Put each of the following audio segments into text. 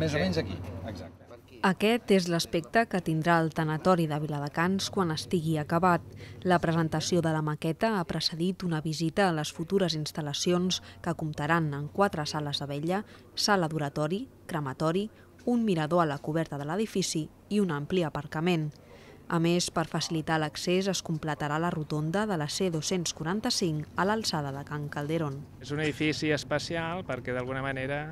més o menys aquí. Exacte. Aquest és l'aspecte que tindrà el tanatori de Viladecans quan estigui acabat. La presentació de la maqueta ha precedit una visita a les futures instal·lacions que comptaran en quatre sales de vella, sala d'oratori, crematori, un mirador a la coberta de l'edifici i un ampli aparcament. A més, per facilitar l'accés es completarà la rotonda de la C-245 a l'alçada de Can Calderón. És un edifici especial perquè d'alguna manera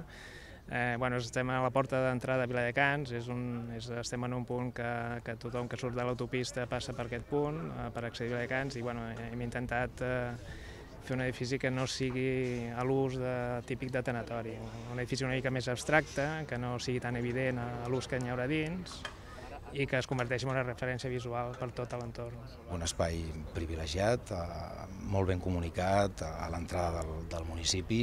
Eh, bueno, estem a la porta d'entrada a Viladecans, és un, és, estem en un punt que, que tothom que surt de l'autopista passa per aquest punt, eh, per accedir a Viladecans, i bueno, hem intentat eh, fer un edifici que no sigui a l'ús de, típic de tenatori, un edifici una mica més abstracte, que no sigui tan evident a l'ús que n'hi haurà dins, i que es converteixi en una referència visual per tot l'entorn. Un espai privilegiat, eh, molt ben comunicat eh, a l'entrada del, del municipi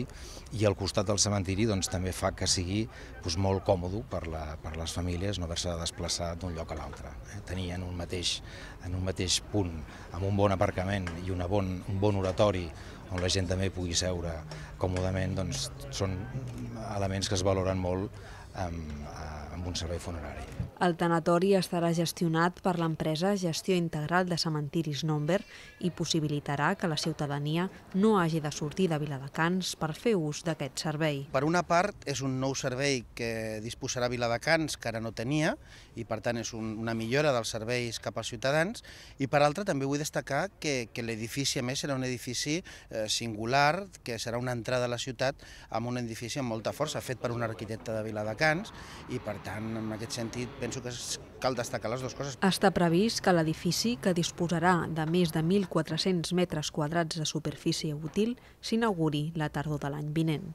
i al costat del cementiri doncs, també fa que sigui doncs, molt còmode per, la, per les famílies no haver-se de desplaçar d'un lloc a l'altre. Eh? Tenir en un, mateix, en un mateix punt, amb un bon aparcament i una bon, un bon oratori on la gent també pugui seure còmodament, doncs, són elements que es valoren molt amb, eh, amb un servei funerari. El tanatori estarà gestionat per l'empresa Gestió Integral de Cementiris Nomber i possibilitarà que la ciutadania no hagi de sortir de Viladecans per fer ús d'aquest servei. Per una part, és un nou servei que disposarà Viladecans, que ara no tenia, i per tant és un, una millora dels serveis cap als ciutadans, i per altra també vull destacar que, que l'edifici, a més, serà un edifici eh, singular, que serà una entrada a la ciutat amb un edifici amb molta força, fet per un arquitecte de Viladecans, i per tant, en aquest sentit, penso que cal destacar les dues coses. Està previst que l'edifici, que disposarà de més de 1.400 metres quadrats de superfície útil, s'inauguri la tardor de l'any vinent.